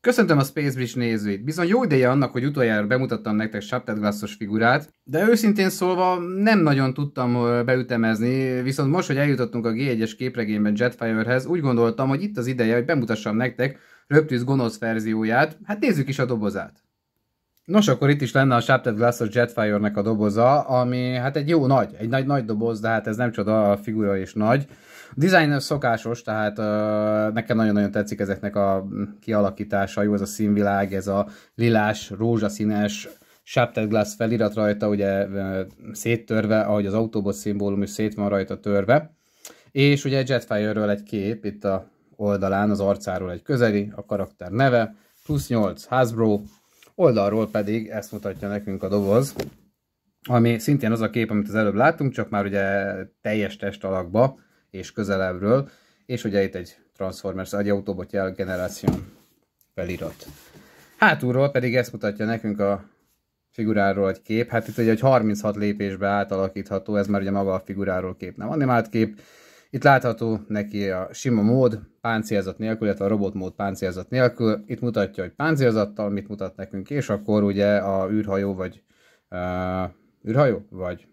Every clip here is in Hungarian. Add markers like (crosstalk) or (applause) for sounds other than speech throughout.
Köszöntöm a Space Bridge nézőit. Bizony jó ideje annak, hogy utoljára bemutattam nektek Shattered Glass-os figurát, de őszintén szólva nem nagyon tudtam beütemezni, viszont most, hogy eljutottunk a G1-es képregényben Jetfirehez, úgy gondoltam, hogy itt az ideje, hogy bemutassam nektek röptűz gonosz verzióját, hát nézzük is a dobozát. Nos, akkor itt is lenne a Shattered glass of Jetfire-nek a doboza, ami hát egy jó nagy, egy nagy-nagy doboz, de hát ez nem csoda, a figura is nagy. A design szokásos, tehát uh, nekem nagyon-nagyon tetszik ezeknek a kialakítása, jó ez a színvilág, ez a lilás, rózsaszínes Shattered Glass felirat rajta, ugye széttörve, ahogy az autóbot szimbólum is szét van rajta törve. És ugye Jetfire-ről egy kép, itt a oldalán az arcáról egy közeli, a karakter neve, plusz 8 Hasbro, Oldalról pedig ezt mutatja nekünk a doboz, ami szintén az a kép, amit az előbb láttunk, csak már ugye teljes test alakba és közelebbről, és ugye itt egy Transformers egy Autobot jel generáción felirat. Hátulról pedig ezt mutatja nekünk a figuráról egy kép, hát itt ugye egy 36 lépésbe átalakítható, ez már ugye maga a figuráról kép, nem animált kép, itt látható neki a sima mód, páncélzat nélkül, illetve a robotmód páncélzat nélkül. Itt mutatja, hogy páncélzattal mit mutat nekünk, és akkor ugye a űrhajó vagy uh, űrhajó, vagy,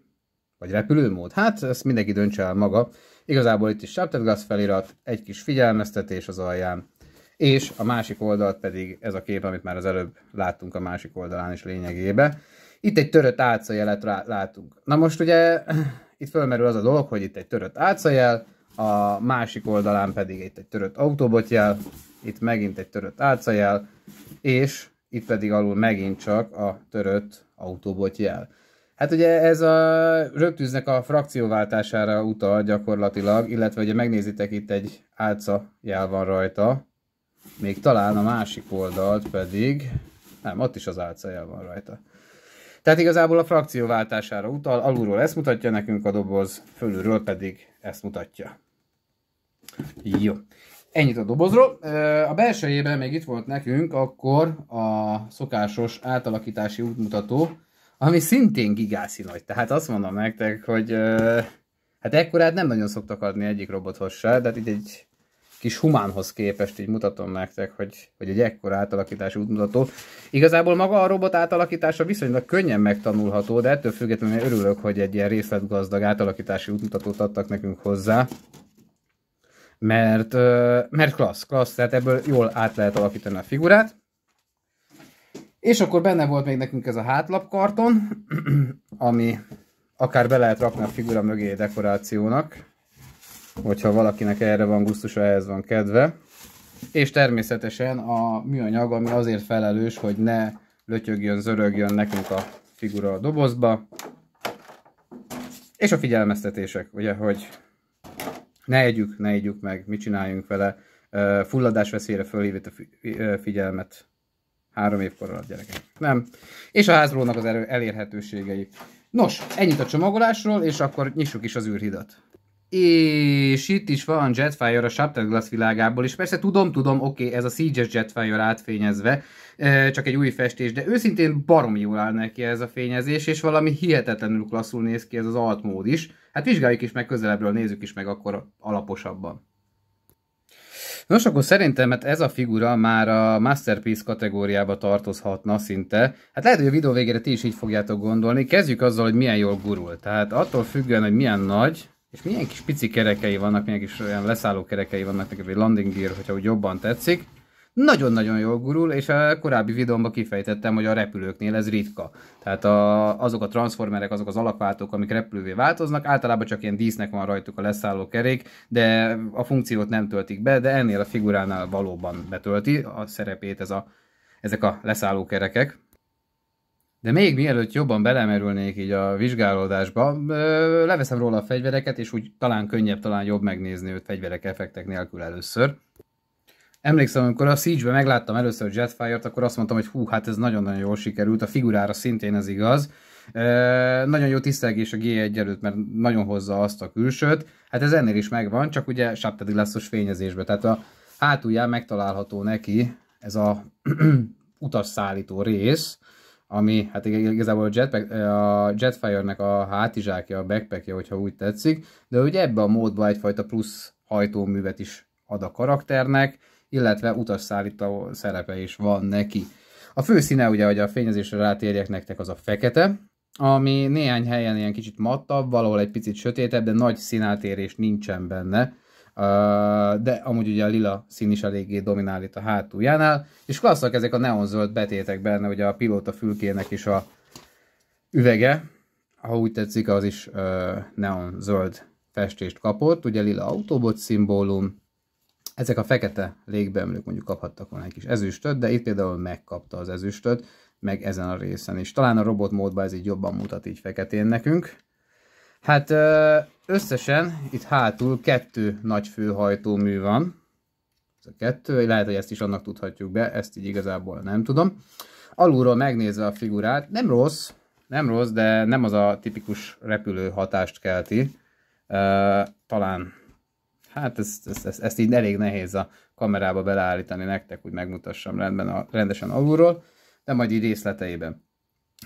vagy repülőmód. Hát ezt mindenki döntse el maga. Igazából itt is Shattered Glass felirat, egy kis figyelmeztetés az alján, és a másik oldalt pedig ez a kép, amit már az előbb láttunk a másik oldalán is lényegébe. Itt egy törött álcajelet látunk. Na most ugye itt fölmerül az a dolog, hogy itt egy törött álcajel, a másik oldalán pedig itt egy törött autóbotjel, itt megint egy törött álcajel, és itt pedig alul megint csak a törött autóbotjel. Hát ugye ez a rögtűznek a frakcióváltására utal gyakorlatilag, illetve ugye megnézitek itt egy álca jel van rajta, még talán a másik oldalt pedig, nem, ott is az álca jel van rajta. Tehát igazából a frakció váltására utal, alulról ezt mutatja nekünk a doboz, fölülről pedig ezt mutatja. Jó. Ennyit a dobozról. A belsejében még itt volt nekünk akkor a szokásos átalakítási útmutató, ami szintén gigászi nagy. Tehát azt mondom nektek, hogy hát ekkorát nem nagyon szoktak adni egyik robothoz se, de hát itt egy kis humánhoz képest így mutatom nektek, hogy, hogy egy ekkora átalakítás útmutató. Igazából maga a robot átalakítása viszonylag könnyen megtanulható, de ettől függetlenül örülök, hogy egy ilyen részletgazdag átalakítási útmutatót adtak nekünk hozzá. Mert, mert klassz, klassz, tehát ebből jól át lehet alakítani a figurát. És akkor benne volt még nekünk ez a hátlapkarton, (clears throat) ami akár be lehet rakni a figura mögé dekorációnak hogyha valakinek erre van gusztusa, ehhez van kedve. És természetesen a műanyag, ami azért felelős, hogy ne lötyögjön, zörögjön nekünk a figura a dobozba. És a figyelmeztetések, ugye, hogy ne együk, ne együk meg, mit csináljunk vele. Fulladás veszélyre fölhívít a figyelmet. Három évkor alatt gyerekek. Nem. És a házrónak az elérhetőségei. Nos, ennyit a csomagolásról, és akkor nyissuk is az űrhidat. És itt is van Jetfire a Shattered Glass világából, és persze tudom, tudom, oké, okay, ez a siege Jetfire átfényezve, csak egy új festés, de őszintén baromi jól áll neki ez a fényezés, és valami hihetetlenül klasszul néz ki ez az altmód is. Hát vizsgáljuk is meg közelebbről, nézzük is meg akkor alaposabban. Nos, akkor szerintem hát ez a figura már a Masterpiece kategóriába tartozhatna szinte. Hát lehet, hogy a videó végére ti is így fogjátok gondolni. Kezdjük azzal, hogy milyen jól gurul. Tehát attól függően, hogy milyen nagy, és milyen kis pici kerekei vannak, milyen kis olyan leszálló kerekei vannak neki, vagy landing gear, hogyha úgy jobban tetszik. Nagyon-nagyon jól gurul, és a korábbi videómban kifejtettem, hogy a repülőknél ez ritka. Tehát a, azok a transformerek, azok az alapváltók, amik repülővé változnak, általában csak ilyen dísznek van rajtuk a leszálló kerék, de a funkciót nem töltik be, de ennél a figuránál valóban betölti a szerepét ez a, ezek a leszálló kerekek. De még mielőtt jobban belemerülnék így a vizsgálódásba, leveszem róla a fegyvereket, és úgy talán könnyebb, talán jobb megnézni őt fegyverek effektek nélkül először. Emlékszem, amikor a siege ben megláttam először Jetfire-t, akkor azt mondtam, hogy hú, hát ez nagyon-nagyon jól sikerült, a figurára szintén ez igaz. E, nagyon jó tisztelgés a G1 előtt, mert nagyon hozza azt a külsőt. Hát ez ennél is megvan, csak ugye Shattered Glass-os fényezésbe, tehát a hátulján megtalálható neki ez a (clears throat) utasszállító rész, ami hát igazából a, jetpack, a Jetfire-nek a hátizsákja, a backpackje, hogyha úgy tetszik, de ugye ebbe a módba egyfajta plusz hajtóművet is ad a karakternek, illetve utasszállító szerepe is van neki. A fő színe ugye, hogy a fényezésre rátérjek nektek, az a fekete, ami néhány helyen ilyen kicsit mattabb, valahol egy picit sötétebb, de nagy színátérés nincsen benne de amúgy ugye a lila szín is eléggé dominál itt a hátuljánál, és klasszak ezek a neonzöld betétek benne, ugye a pilóta fülkének is a üvege, ha úgy tetszik, az is neonzöld festést kapott, ugye lila autóbot szimbólum, ezek a fekete légbeömlők mondjuk kaphattak volna egy kis ezüstöt, de itt például megkapta az ezüstöt, meg ezen a részen is. Talán a robot módban ez így jobban mutat így feketén nekünk. Hát Összesen itt hátul kettő nagy főhajtómű van. Ez a kettő, lehet, hogy ezt is annak tudhatjuk be, ezt így igazából nem tudom. Alulról megnézve a figurát, nem rossz, nem rossz, de nem az a tipikus repülő hatást kelti. Uh, talán, hát ezt, ezt, ezt, ezt így elég nehéz a kamerába beleállítani nektek, hogy megmutassam rendben a, rendesen alulról, de majd így részleteiben.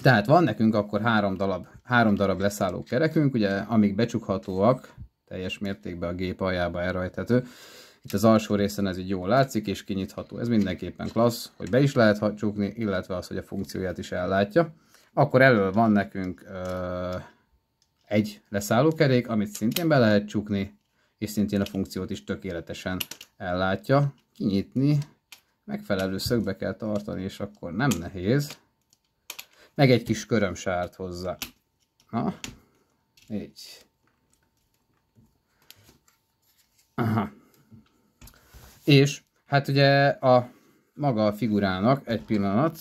Tehát van nekünk akkor három darab, három darab leszálló kerekünk, ugye amik becsukhatóak, teljes mértékben a gép aljába elrajthető. Itt az alsó részen ez így jól látszik és kinyitható. Ez mindenképpen klassz, hogy be is lehet csukni, illetve az, hogy a funkcióját is ellátja. Akkor elől van nekünk ö, egy leszállókerék, amit szintén be lehet csukni, és szintén a funkciót is tökéletesen ellátja. Kinyitni, megfelelő szögbe kell tartani, és akkor nem nehéz meg egy kis körömsárt hozzá. Na, így. Aha. És hát ugye a maga a figurának, egy pillanat,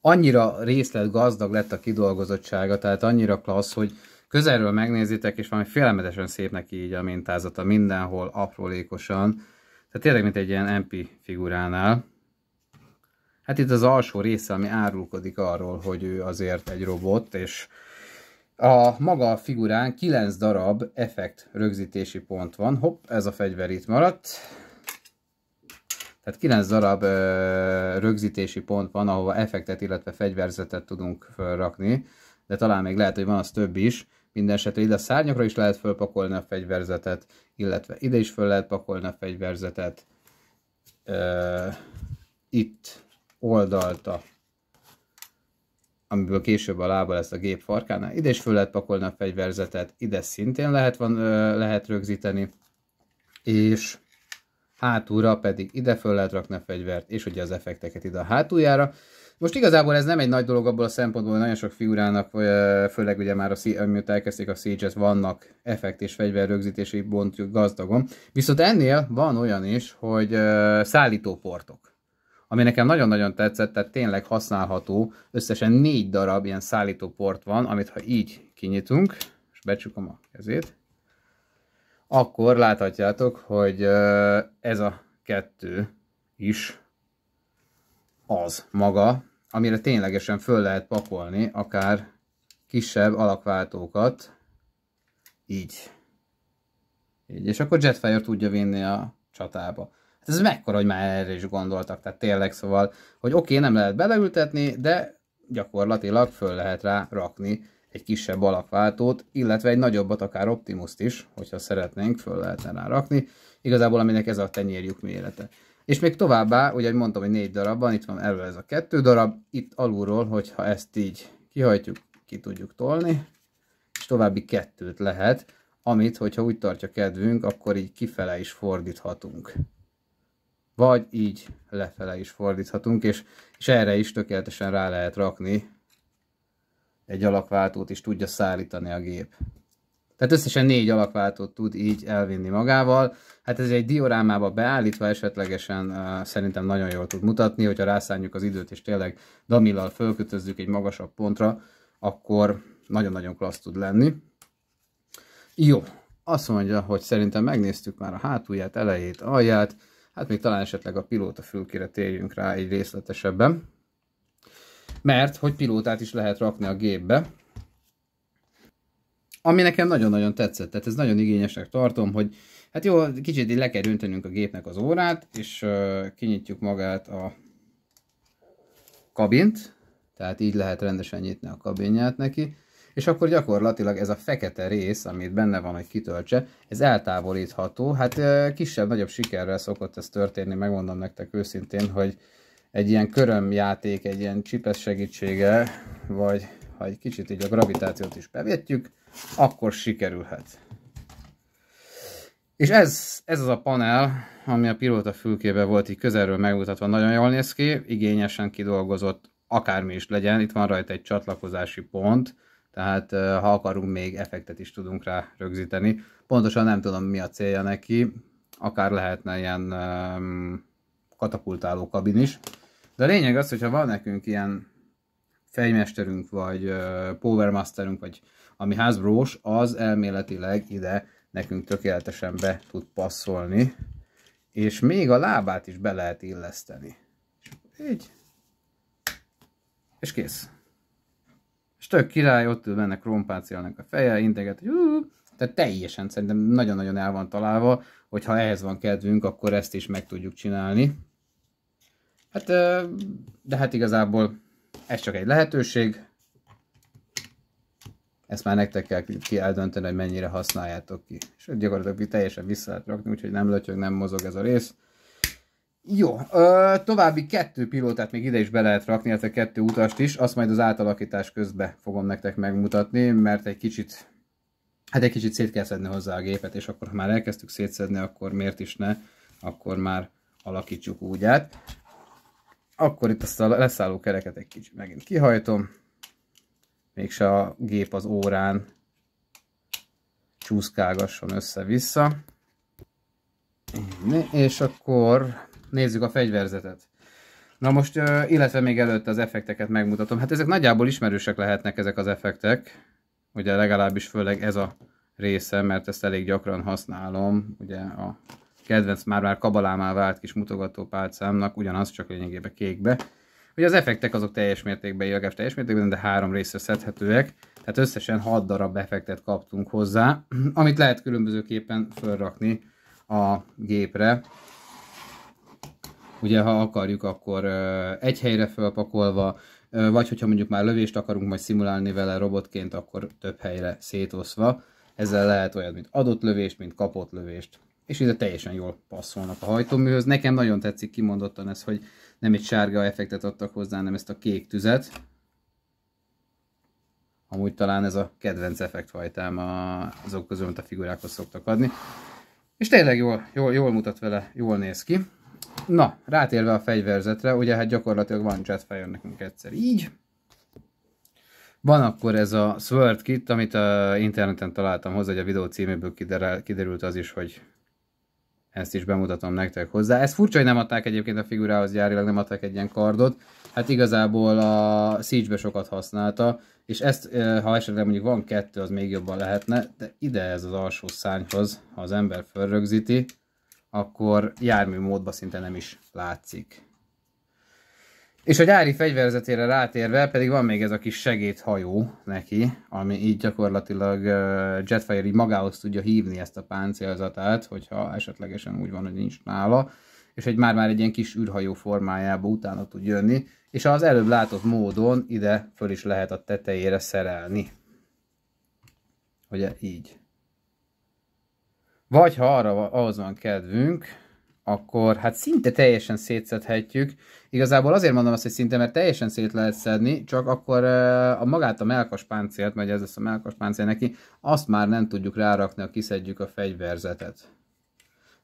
annyira részlet gazdag lett a kidolgozottsága, tehát annyira klassz, hogy közelről megnézitek, és valami félelmetesen szép neki így a mintázata mindenhol, aprólékosan. Tehát tényleg, mint egy ilyen MP figuránál. Hát itt az alsó része, ami árulkodik arról, hogy ő azért egy robot, és a maga figurán 9 darab effekt rögzítési pont van. Hopp, ez a fegyver itt maradt. Tehát 9 darab ö, rögzítési pont van, ahova effektet, illetve fegyverzetet tudunk felrakni, de talán még lehet, hogy van az több is. Mindenesetre ide a szárnyakra is lehet fölpakolni a fegyverzetet, illetve ide is föl lehet pakolni a fegyverzetet. Ö, itt oldalta, amiből később a lába lesz a gép farkánál. Ide is föl lehet pakolni a fegyverzetet, ide szintén lehet, van, lehet rögzíteni, és hátulra pedig ide föl lehet rakni a fegyvert, és ugye az effekteket ide a hátuljára. Most igazából ez nem egy nagy dolog abból a szempontból, hogy nagyon sok figurának, főleg ugye már a, mióta elkezdték a siege vannak effekt és fegyver rögzítési bontjuk gazdagon. Viszont ennél van olyan is, hogy szállítóportok ami nekem nagyon-nagyon tetszett, tehát tényleg használható. Összesen négy darab ilyen szállítóport van, amit ha így kinyitunk, és becsukom a kezét, akkor láthatjátok, hogy ez a kettő is az maga, amire ténylegesen föl lehet pakolni akár kisebb alakváltókat, így. Így, és akkor Jetfire tudja vinni a csatába. Ez mekkora, hogy már erre is gondoltak, tehát tényleg, szóval, hogy oké, okay, nem lehet beleültetni, de gyakorlatilag föl lehet rá rakni egy kisebb alakváltót, illetve egy nagyobbat, akár optimus is, hogyha szeretnénk, föl lehetne rá rakni. Igazából aminek ez a tenyérjük mérete. És még továbbá, ugye mondtam, hogy négy darab van, itt van elő ez a kettő darab, itt alulról, hogyha ezt így kihajtjuk, ki tudjuk tolni, és további kettőt lehet, amit, hogyha úgy tartja kedvünk, akkor így kifele is fordíthatunk vagy így lefele is fordíthatunk, és, és erre is tökéletesen rá lehet rakni egy alakváltót, és tudja szállítani a gép. Tehát összesen négy alakváltót tud így elvinni magával. Hát ez egy diorámába beállítva esetlegesen uh, szerintem nagyon jól tud mutatni, hogyha rászánjuk az időt, és tényleg damillal fölkötözzük egy magasabb pontra, akkor nagyon-nagyon klassz tud lenni. Jó, azt mondja, hogy szerintem megnéztük már a hátulját, elejét, alját, Hát még talán esetleg a pilóta fülkére térjünk rá egy részletesebben. Mert, hogy pilótát is lehet rakni a gépbe, ami nekem nagyon-nagyon tetszett, tehát ez nagyon igényesnek tartom, hogy hát jó, kicsit le kell öntenünk a gépnek az órát, és uh, kinyitjuk magát a kabint, tehát így lehet rendesen nyitni a kabinját neki, és akkor gyakorlatilag ez a fekete rész, amit benne van, hogy kitöltse, ez eltávolítható. Hát kisebb-nagyobb sikerrel szokott ez történni, megmondom nektek őszintén, hogy egy ilyen körömjáték, egy ilyen csipes segítsége, vagy ha egy kicsit így a gravitációt is bevetjük, akkor sikerülhet. És ez, ez az a panel, ami a pilóta fülkébe volt így közelről megmutatva, nagyon jól néz ki, igényesen kidolgozott, akármi is legyen, itt van rajta egy csatlakozási pont, tehát ha akarunk, még effektet is tudunk rá rögzíteni. Pontosan nem tudom, mi a célja neki, akár lehetne ilyen katapultáló kabin is. De a lényeg az, hogyha van nekünk ilyen fejmesterünk, vagy powermasterünk, vagy ami házbrós, az elméletileg ide nekünk tökéletesen be tud passzolni, és még a lábát is be lehet illeszteni. Így. És kész. És tök király, ott ül benne rompáciának a feje, integet, hogy tehát teljesen szerintem nagyon-nagyon el van találva, hogy ha ehhez van kedvünk, akkor ezt is meg tudjuk csinálni. Hát, de hát igazából ez csak egy lehetőség. Ezt már nektek kell ki eldönteni, hogy mennyire használjátok ki. És gyakorlatilag teljesen vissza lehet rakni, úgyhogy nem lötyög, nem mozog ez a rész. Jó, ö, további kettő pilótát még ide is be lehet rakni, illetve hát kettő utast is, azt majd az átalakítás közben fogom nektek megmutatni, mert egy kicsit, hát egy kicsit szét kell szedni hozzá a gépet, és akkor ha már elkezdtük szétszedni, akkor miért is ne, akkor már alakítsuk úgy át. Akkor itt azt a leszálló kereket egy kicsit megint kihajtom, mégse a gép az órán csúszkálgasson össze-vissza. És akkor nézzük a fegyverzetet. Na most, illetve még előtte az effekteket megmutatom. Hát ezek nagyjából ismerősek lehetnek ezek az effektek. Ugye legalábbis főleg ez a része, mert ezt elég gyakran használom. Ugye a kedvenc már-már kabalámá vált kis mutogató pálcámnak, ugyanaz csak lényegében kékbe. Ugye az effektek azok teljes mértékben, legalábbis teljes mértékben, de három részre szedhetőek, tehát összesen 6 darab effektet kaptunk hozzá, (clears throat) amit lehet különbözőképpen felrakni a gépre ugye ha akarjuk, akkor egy helyre felpakolva, vagy hogyha mondjuk már lövést akarunk majd szimulálni vele robotként, akkor több helyre szétoszva. Ezzel lehet olyan, mint adott lövést, mint kapott lövést. És ide teljesen jól passzolnak a hajtóműhöz. Nekem nagyon tetszik kimondottan ez, hogy nem egy sárga effektet adtak hozzá, hanem ezt a kék tüzet. Amúgy talán ez a kedvenc effektfajtám azok közül, amit a figurákhoz szoktak adni. És tényleg jól, jól, jól mutat vele, jól néz ki. Na, rátérve a fegyverzetre, ugye hát gyakorlatilag van jetfire nekünk egyszer így. Van akkor ez a Sword Kit, amit a interneten találtam hozzá, hogy a videó címéből kiderült az is, hogy ezt is bemutatom nektek hozzá. Ez furcsa, hogy nem adták egyébként a figurához gyárilag, nem adták egy ilyen kardot. Hát igazából a Siege-be sokat használta, és ezt, ha esetleg mondjuk van kettő, az még jobban lehetne, de ide ez az alsó szányhoz, ha az ember fölrögzíti, akkor jármű módba szinte nem is látszik. És a gyári fegyverzetére rátérve pedig van még ez a kis segédhajó neki, ami így gyakorlatilag Jetfire így magához tudja hívni ezt a páncélzatát, hogyha esetlegesen úgy van, hogy nincs nála, és egy már-már egy ilyen kis űrhajó formájába utána tud jönni, és az előbb látott módon ide föl is lehet a tetejére szerelni. Ugye így. Vagy ha arra ahhoz van kedvünk, akkor hát szinte teljesen szétszedhetjük. Igazából azért mondom azt, hogy szinte, mert teljesen szét lehet szedni, csak akkor a magát a melkas páncélt, vagy ez lesz a melkas páncél neki, azt már nem tudjuk rárakni, ha kiszedjük a fegyverzetet.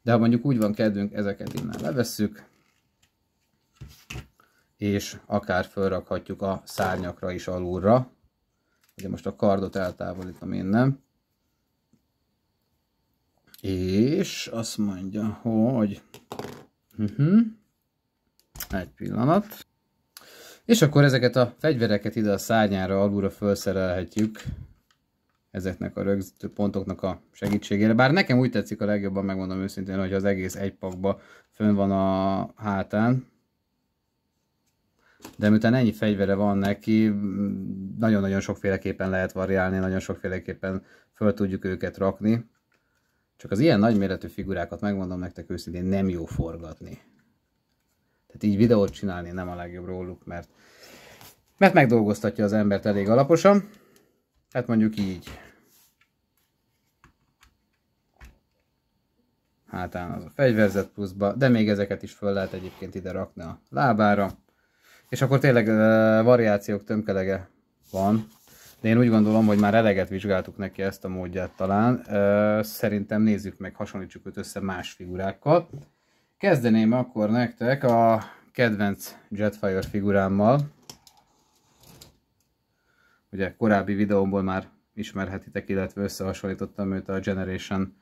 De ha mondjuk úgy van kedvünk, ezeket innen levesszük, és akár fölrakhatjuk a szárnyakra is alulra. Ugye most a kardot eltávolítom innen. És azt mondja, hogy... Uh mhm. -huh. Egy pillanat. És akkor ezeket a fegyvereket ide a szárnyára alulra felszerelhetjük ezeknek a rögzítő pontoknak a segítségére. Bár nekem úgy tetszik a legjobban, megmondom őszintén, hogy az egész egy pakba fönn van a hátán. De miután ennyi fegyvere van neki, nagyon-nagyon sokféleképpen lehet variálni, nagyon sokféleképpen föl tudjuk őket rakni. Csak az ilyen nagyméretű figurákat megmondom nektek őszintén, nem jó forgatni. Tehát így videót csinálni nem a legjobb róluk, mert, mert megdolgoztatja az embert elég alaposan. Hát mondjuk így. hátán az a fegyverzet pluszba, de még ezeket is föl lehet egyébként ide rakni a lábára. És akkor tényleg uh, variációk tömkelege van, de én úgy gondolom, hogy már eleget vizsgáltuk neki ezt a módját talán. Szerintem nézzük meg, hasonlítsuk őt össze más figurákkal. Kezdeném akkor nektek a kedvenc Jetfire figurámmal. Ugye korábbi videómból már ismerhetitek, illetve összehasonlítottam őt a Generation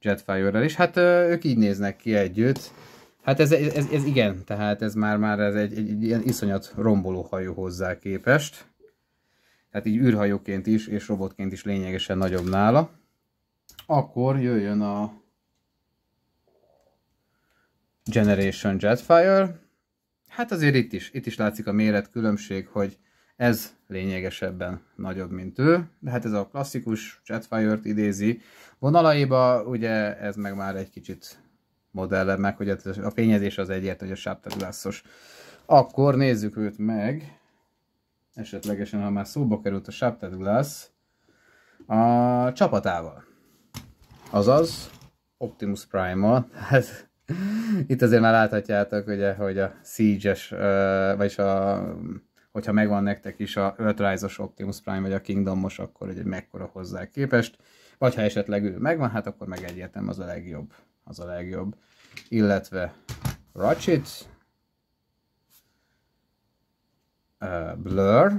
Jetfire-rel, is. hát ők így néznek ki együtt. Hát ez, ez, ez igen, tehát ez már, már ez egy, egy, egy ilyen iszonyat romboló hajó hozzá képest tehát így űrhajóként is és robotként is lényegesen nagyobb nála. Akkor jöjjön a Generation Jetfire. Hát azért itt is, itt is látszik a méret különbség, hogy ez lényegesebben nagyobb, mint ő, de hát ez a klasszikus Jetfire-t idézi. Vonalaiba ugye ez meg már egy kicsit modellebb meg, hogy a fényezés az egyértelmű, hogy a sáptaglászos. Akkor nézzük őt meg esetlegesen, ha már szóba került a Saptadulas, a csapatával. Azaz, Optimus Prime-mal. (laughs) Hát, itt azért már láthatjátok, ugye, hogy a Siege-es, vagyis a, hogyha megvan nektek is a Earthrise-os Optimus Prime, vagy a Kingdomos, akkor ugye mekkora hozzá képest. Vagy ha esetleg ő megvan, hát akkor meg egyértelmű az a legjobb. Az a legjobb. Illetve Ratchet, Eh, blur,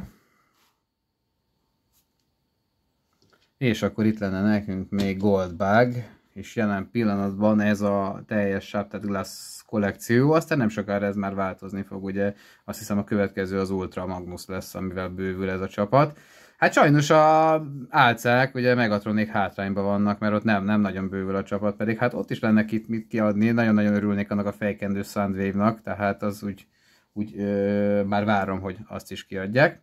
és akkor itt lenne nekünk még gold bag és jelen pillanatban ez a teljes Shattered Glass kollekció, aztán nem sokára ez már változni fog, ugye azt hiszem a következő az Ultra Magnus lesz, amivel bővül ez a csapat. Hát sajnos a álcák, ugye Megatronék hátrányban vannak, mert ott nem, nem nagyon bővül a csapat, pedig hát ott is lenne itt mit kiadni, nagyon-nagyon örülnék annak a fejkendő Soundwave-nak, tehát az úgy úgy ö, már várom, hogy azt is kiadják.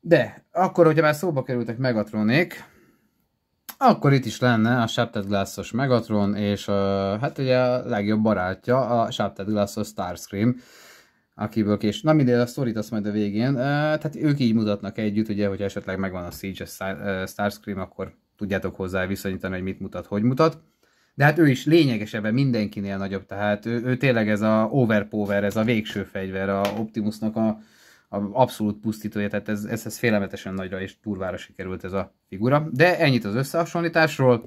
De akkor, hogyha már szóba kerültek Megatronék, akkor itt is lenne a Shattered Glassos Megatron, és ö, hát ugye a legjobb barátja a Shattered Glass-os Starscream, akiből kés. Na mindegy, a sztorit azt majd a végén. Tehát ők így mutatnak együtt, ugye, hogyha esetleg megvan a Siege Starscream, akkor tudjátok hozzá viszonyítani, hogy mit mutat, hogy mutat de hát ő is lényegesebben mindenkinél nagyobb, tehát ő, ő tényleg ez a overpower, ez a végső fegyver, a Optimusnak a, a abszolút pusztítója, tehát ez, ez, ez félelmetesen nagyra és turvára sikerült ez a figura. De ennyit az összehasonlításról,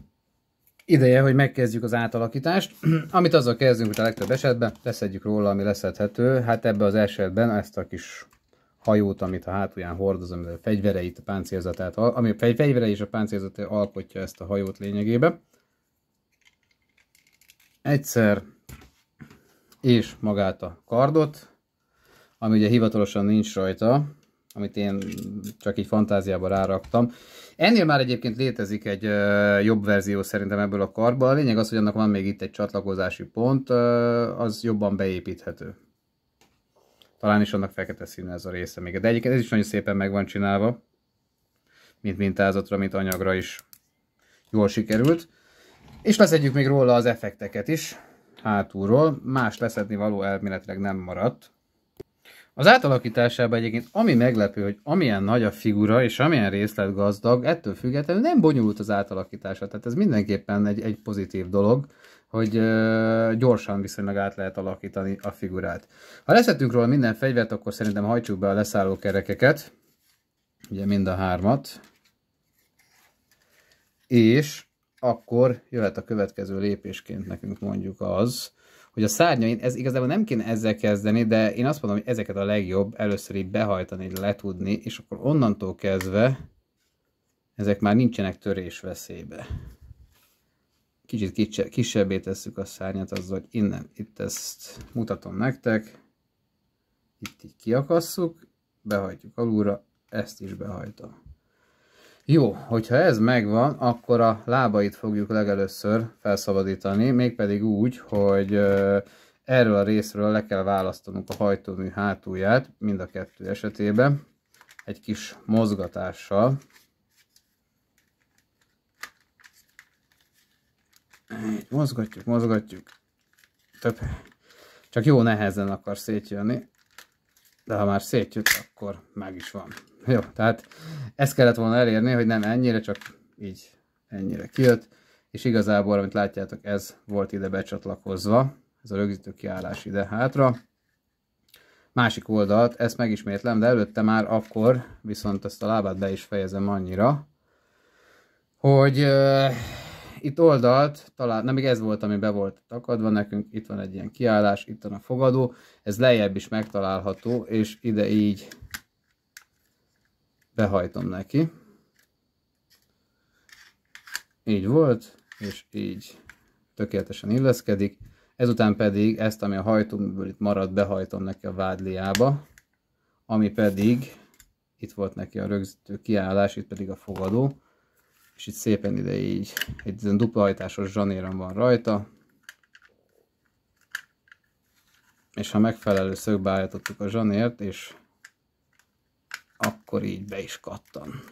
ideje, hogy megkezdjük az átalakítást, (clears throat) amit azzal kezdünk, hogy a legtöbb esetben leszedjük róla, ami leszedhető, hát ebbe az esetben ezt a kis hajót, amit a hátulján hordoz, ami a fegyvereit, a páncélzatát, ami a fegyvere és a páncélzat alkotja ezt a hajót lényegében egyszer, és magát a kardot, ami ugye hivatalosan nincs rajta, amit én csak így fantáziába ráraktam. Ennél már egyébként létezik egy jobb verzió szerintem ebből a kardból, A lényeg az, hogy annak van még itt egy csatlakozási pont, az jobban beépíthető. Talán is annak fekete színű ez a része még. De egyébként ez is nagyon szépen meg van csinálva. Mint mintázatra, mint anyagra is jól sikerült. És leszedjük még róla az effekteket is, hátulról. Más leszedni való elméletileg nem maradt. Az átalakításában egyébként ami meglepő, hogy amilyen nagy a figura és amilyen részlet gazdag, ettől függetlenül nem bonyolult az átalakítása. Tehát ez mindenképpen egy, egy pozitív dolog, hogy ö, gyorsan viszonylag át lehet alakítani a figurát. Ha leszettünk róla minden fegyvert, akkor szerintem hajtsuk be a leszálló kerekeket. Ugye mind a hármat. És akkor jöhet a következő lépésként nekünk mondjuk az, hogy a szárnyain, ez igazából nem kéne ezzel kezdeni, de én azt mondom, hogy ezeket a legjobb először így behajtani, letudni, és akkor onnantól kezdve ezek már nincsenek törés veszélybe. Kicsit kisebbé tesszük a szárnyat azzal, hogy innen, itt ezt mutatom nektek, itt így kiakasszuk, behajtjuk alulra, ezt is behajtom. Jó, hogyha ez megvan, akkor a lábait fogjuk legelőször felszabadítani, mégpedig úgy, hogy erről a részről le kell választanunk a hajtómű hátulját, mind a kettő esetében, egy kis mozgatással. mozgatjuk, mozgatjuk. Több. Csak jó nehezen akar szétjönni, de ha már szétjött, akkor meg is van. Jó, tehát ezt kellett volna elérni, hogy nem ennyire, csak így ennyire kijött, és igazából, amit látjátok, ez volt ide becsatlakozva, ez a rögzítő kiállás ide hátra. Másik oldalt, ezt megismétlem, de előtte már akkor, viszont ezt a lábát be is fejezem annyira, hogy euh, itt oldalt, talán, nem még ez volt, ami be volt takadva nekünk, itt van egy ilyen kiállás, itt van a fogadó, ez lejjebb is megtalálható, és ide így behajtom neki. Így volt, és így tökéletesen illeszkedik. Ezután pedig ezt, ami a hajtóműből itt maradt, behajtom neki a vádliába, ami pedig, itt volt neki a rögzítő kiállás, itt pedig a fogadó, és itt szépen ide így, egy ilyen dupla hajtásos zsanéren van rajta, és ha megfelelő szögbe állítottuk a zsanért, és akkor így be is kattan.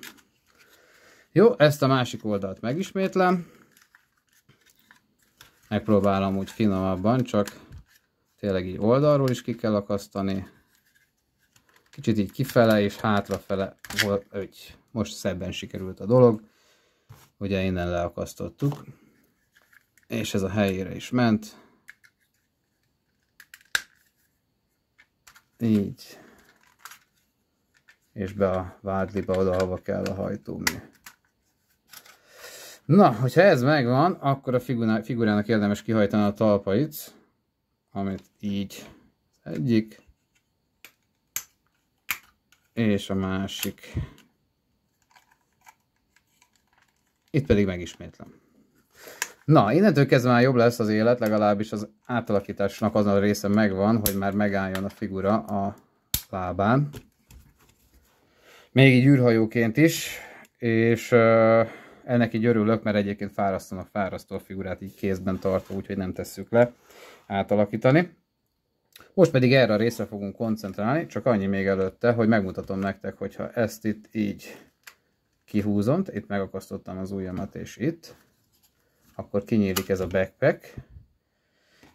Jó, ezt a másik oldalt megismétlem. Megpróbálom úgy finomabban, csak tényleg így oldalról is ki kell akasztani. Kicsit így kifele és hátrafele, hogy most szebben sikerült a dolog. Ugye innen leakasztottuk. És ez a helyére is ment. Így és be a vádliba oda, hova kell a hajtómű. Na, hogyha ez megvan, akkor a figurának érdemes kihajtani a talpait, amit így egyik, és a másik. Itt pedig megismétlem. Na, innentől kezdve már jobb lesz az élet, legalábbis az átalakításnak azon a része megvan, hogy már megálljon a figura a lábán még így űrhajóként is, és ennek így örülök, mert egyébként a fárasztó a figurát így kézben tartva, úgyhogy nem tesszük le átalakítani. Most pedig erre a részre fogunk koncentrálni, csak annyi még előtte, hogy megmutatom nektek, hogyha ezt itt így kihúzom, itt megakasztottam az ujjamat és itt, akkor kinyílik ez a backpack,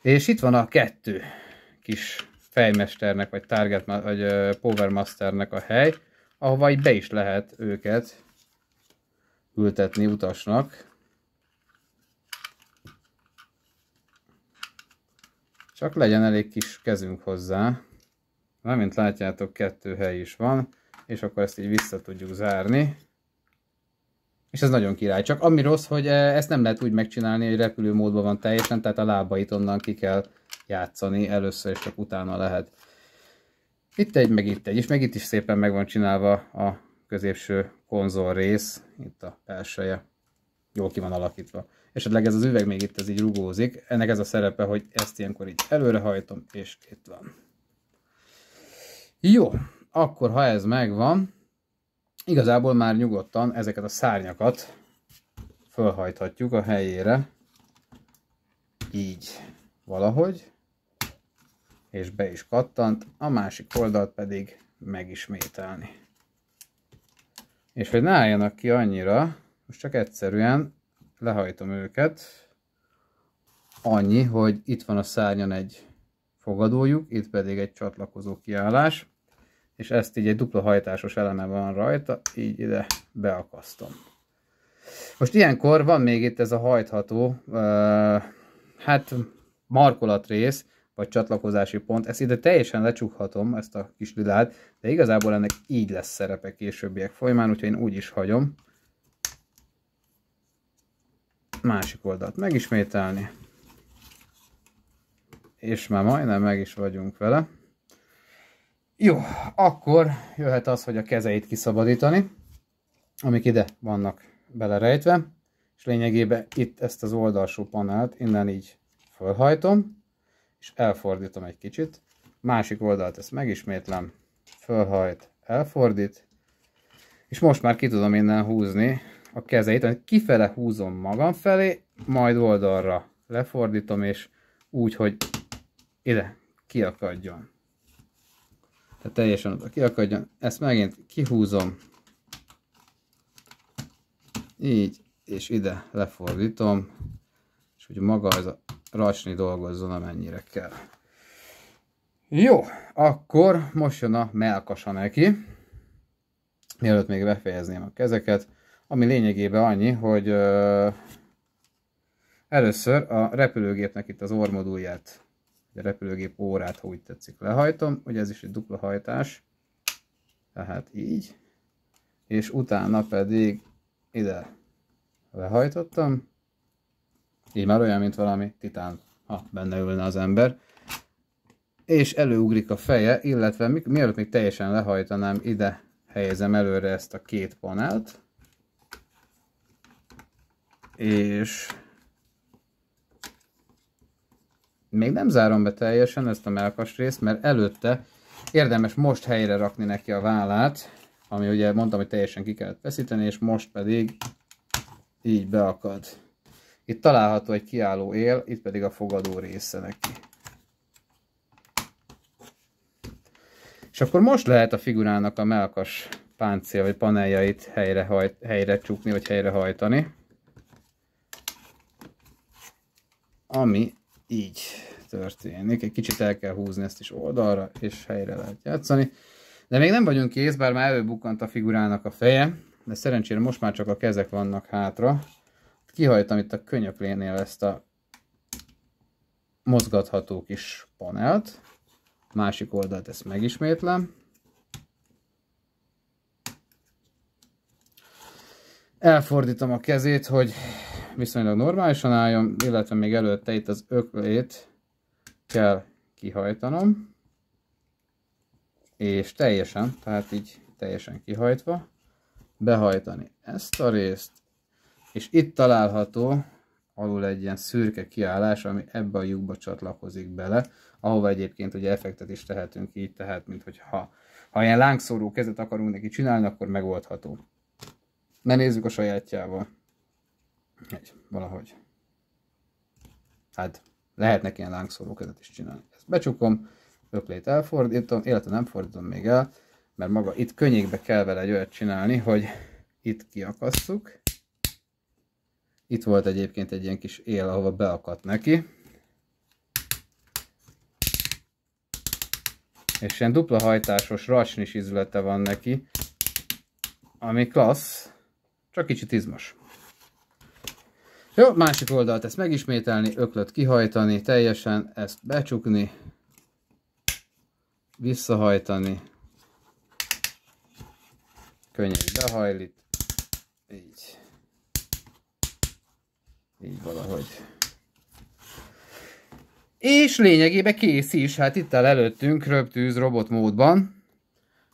és itt van a kettő kis fejmesternek, vagy target, vagy powermasternek a hely, ahova így be is lehet őket ültetni utasnak. Csak legyen elég kis kezünk hozzá. Na, mint látjátok, kettő hely is van, és akkor ezt így vissza tudjuk zárni. És ez nagyon király. Csak ami rossz, hogy eh, ezt nem lehet úgy megcsinálni, hogy repülő módban van teljesen, tehát a lábait onnan ki kell játszani először, és csak utána lehet. Itt egy, meg itt egy, és meg itt is szépen meg van csinálva a középső konzol rész, itt a belseje, jól ki van alakítva. Esetleg ez az üveg még itt, ez így rugózik, ennek ez a szerepe, hogy ezt ilyenkor így előrehajtom, és itt van. Jó, akkor ha ez megvan, igazából már nyugodtan ezeket a szárnyakat fölhajthatjuk a helyére, így valahogy és be is kattant, a másik oldalt pedig megismételni. És hogy ne álljanak ki annyira, most csak egyszerűen lehajtom őket, annyi, hogy itt van a szárnyon egy fogadójuk, itt pedig egy csatlakozó kiállás, és ezt így egy dupla hajtásos eleme van rajta, így ide beakasztom. Most ilyenkor van még itt ez a hajtható, hát markolatrész, vagy csatlakozási pont. Ezt ide teljesen lecsukhatom, ezt a kis lilát, de igazából ennek így lesz szerepe későbbiek folyamán, úgyhogy én úgy is hagyom. Másik oldalt megismételni. És már majdnem meg is vagyunk vele. Jó, akkor jöhet az, hogy a kezeit kiszabadítani, amik ide vannak belerejtve, és lényegében itt ezt az oldalsó panelt innen így fölhajtom, és elfordítom egy kicsit. Másik oldalt ezt megismétlem, fölhajt, elfordít, és most már ki tudom innen húzni a kezeit, kifele húzom magam felé, majd oldalra lefordítom, és úgy, hogy ide kiakadjon. Tehát teljesen oda kiakadjon. Ezt megint kihúzom. Így, és ide lefordítom. És hogy maga ez a racsni dolgozzon, amennyire kell. Jó, akkor most jön a melkasa neki, mielőtt még befejezném a kezeket, ami lényegében annyi, hogy ö, először a repülőgépnek itt az ormodulját, a repülőgép órát, ha úgy tetszik, lehajtom, ugye ez is egy dupla hajtás, tehát így, és utána pedig ide lehajtottam, így már olyan, mint valami titán, ha benne ülne az ember. És előugrik a feje, illetve mi, mielőtt még teljesen lehajtanám, ide helyezem előre ezt a két panelt. És még nem zárom be teljesen ezt a melkas részt, mert előtte érdemes most helyre rakni neki a vállát, ami ugye mondtam, hogy teljesen ki kellett feszíteni, és most pedig így beakad. Itt található egy kiálló él, itt pedig a fogadó része neki. És akkor most lehet a figurának a melkas páncél vagy paneljait helyre, hajt, helyre csukni, vagy helyrehajtani. Ami így történik. Egy kicsit el kell húzni ezt is oldalra, és helyre lehet játszani. De még nem vagyunk kész, bár már előbukkant a figurának a feje, de szerencsére most már csak a kezek vannak hátra kihajtam itt a könyöklénél ezt a mozgatható kis panelt. Másik oldalt ezt megismétlem. Elfordítom a kezét, hogy viszonylag normálisan álljon, illetve még előtte itt az öklét kell kihajtanom. És teljesen, tehát így teljesen kihajtva, behajtani ezt a részt, és itt található alul egy ilyen szürke kiállás, ami ebbe a lyukba csatlakozik bele, ahova egyébként ugye effektet is tehetünk így, tehát mint hogy ha ilyen lángszóró kezet akarunk neki csinálni, akkor megoldható. Ne nézzük a sajátjával. Egy, valahogy. Hát lehetnek ilyen lángszóró kezet is csinálni. Ezt becsukom, öklét elfordítom, illetve nem fordítom még el, mert maga itt könnyékbe kell vele egy olyat csinálni, hogy itt kiakasszuk, itt volt egyébként egy ilyen kis él, ahova beakadt neki. És ilyen dupla hajtásos racsnis ízülete van neki, ami klassz, csak kicsit izmos. Jó, másik oldalt ezt megismételni, öklöt kihajtani, teljesen ezt becsukni, visszahajtani, könnyen behajlít, így. Így valahogy. És lényegében kész is, hát itt áll előttünk röptűz robot módban.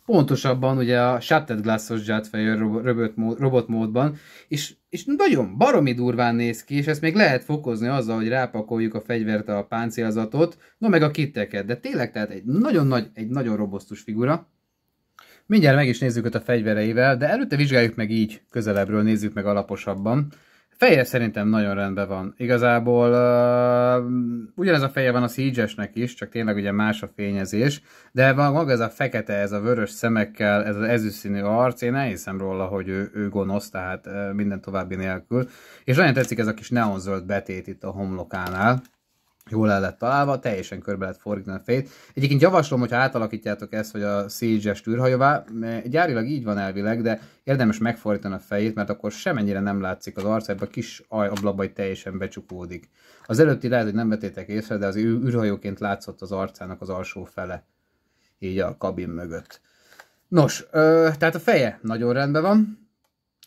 Pontosabban ugye a Shattered Glassos Jetfire robot, robot módban, és, és nagyon baromi durván néz ki, és ezt még lehet fokozni azzal, hogy rápakoljuk a fegyvert a páncélzatot, no meg a kitteket, de tényleg tehát egy nagyon nagy, egy nagyon robosztus figura. Mindjárt meg is nézzük őt a fegyvereivel, de előtte vizsgáljuk meg így, közelebbről nézzük meg alaposabban. Feje szerintem nagyon rendben van. Igazából uh, ugyanez a feje van a siege is, csak tényleg ugye más a fényezés, de van maga ez a fekete, ez a vörös szemekkel, ez az ezüstszínű arc, én elhiszem róla, hogy ő, ő gonosz, tehát uh, minden további nélkül. És nagyon tetszik ez a kis neonzöld betét itt a homlokánál jól el lett találva, teljesen körbe lett fordítani a fejét. Egyébként javaslom, hogyha átalakítjátok ezt, hogy a siege est tűrhajóvá, gyárilag így van elvileg, de érdemes megfordítani a fejét, mert akkor semennyire nem látszik az arca, a kis ablabai teljesen becsukódik. Az előtti lehet, hogy nem vetétek észre, de az űrhajóként látszott az arcának az alsó fele, így a kabin mögött. Nos, ö, tehát a feje nagyon rendben van,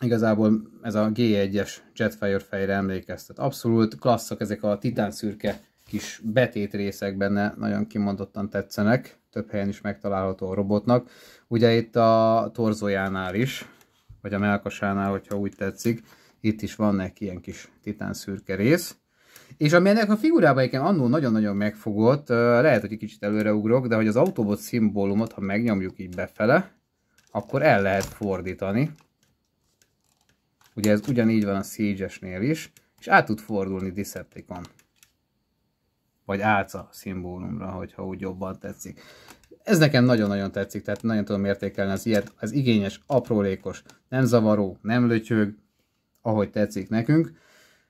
igazából ez a G1-es Jetfire fejre emlékeztet. Abszolút klasszak ezek a titán szürke kis betét részek benne nagyon kimondottan tetszenek, több helyen is megtalálható a robotnak. Ugye itt a torzójánál is, vagy a melkasánál, hogyha úgy tetszik, itt is van neki ilyen kis titán szürke rész. És ami ennek a figurában egyébként annó nagyon-nagyon megfogott, lehet, hogy egy kicsit előreugrok, de hogy az Autobot szimbólumot, ha megnyomjuk így befele, akkor el lehet fordítani. Ugye ez ugyanígy van a Siege-esnél is, és át tud fordulni Decepticon vagy álca szimbólumra, hogyha úgy jobban tetszik. Ez nekem nagyon-nagyon tetszik, tehát nagyon tudom értékelni az ilyet, az igényes, aprólékos, nem zavaró, nem lötyög, ahogy tetszik nekünk.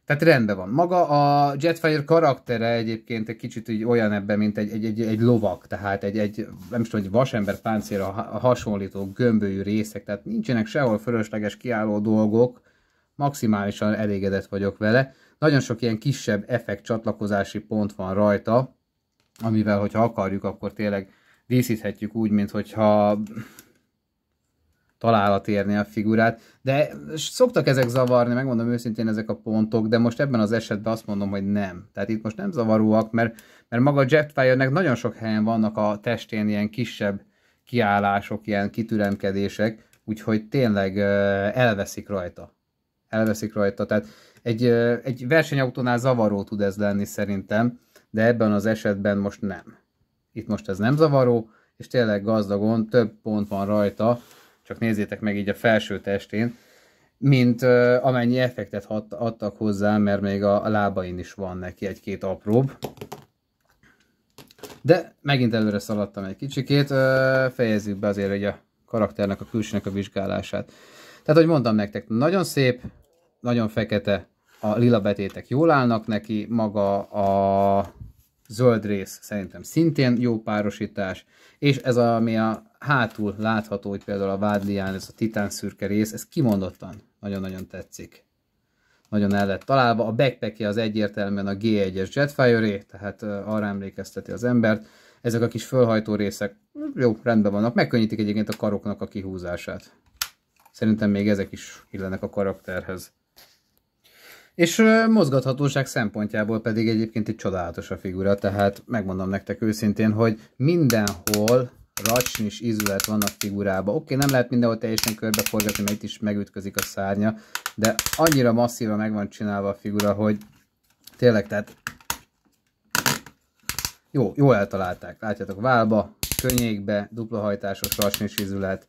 Tehát rendben van. Maga a Jetfire karaktere egyébként egy kicsit így olyan ebben, mint egy, egy, egy, egy lovak, tehát egy, egy nem is tudom, egy vasember páncélra hasonlító gömbölyű részek, tehát nincsenek sehol fölösleges kiálló dolgok, maximálisan elégedett vagyok vele. Nagyon sok ilyen kisebb effekt csatlakozási pont van rajta, amivel, hogyha akarjuk, akkor tényleg díszíthetjük úgy, mint hogyha találat érni a figurát, de szoktak ezek zavarni, megmondom őszintén ezek a pontok, de most ebben az esetben azt mondom, hogy nem. Tehát itt most nem zavaróak, mert, mert maga Jetfire-nek nagyon sok helyen vannak a testén ilyen kisebb kiállások, ilyen kitüremkedések, úgyhogy tényleg elveszik rajta. Elveszik rajta, tehát egy, egy versenyautónál zavaró tud ez lenni szerintem, de ebben az esetben most nem. Itt most ez nem zavaró, és tényleg gazdagon több pont van rajta, csak nézzétek meg így a felső testén, mint amennyi effektet adtak hozzá, mert még a, lábain is van neki egy-két apróbb. De megint előre szaladtam egy kicsikét, fejezzük be azért hogy a karakternek, a külsőnek a vizsgálását. Tehát, hogy mondtam nektek, nagyon szép, nagyon fekete, a lila betétek jól állnak neki, maga a zöld rész szerintem szintén jó párosítás, és ez a, ami a hátul látható, hogy például a vádlián, ez a titán szürke rész, ez kimondottan nagyon-nagyon tetszik. Nagyon el lett találva. A backpack az egyértelműen a G1-es jetfire tehát arra emlékezteti az embert. Ezek a kis fölhajtó részek jó, rendben vannak, megkönnyítik egyébként a karoknak a kihúzását. Szerintem még ezek is illenek a karakterhez. És mozgathatóság szempontjából pedig egyébként egy csodálatos a figura, tehát megmondom nektek őszintén, hogy mindenhol racsnis ízület van a figurába. Oké, okay, nem lehet mindenhol teljesen körbeforgatni, mert itt is megütközik a szárnya, de annyira masszíva meg van csinálva a figura, hogy tényleg, tehát jó, jó eltalálták. Látjátok, válba, könnyékbe, dupla hajtásos racsnis ízület,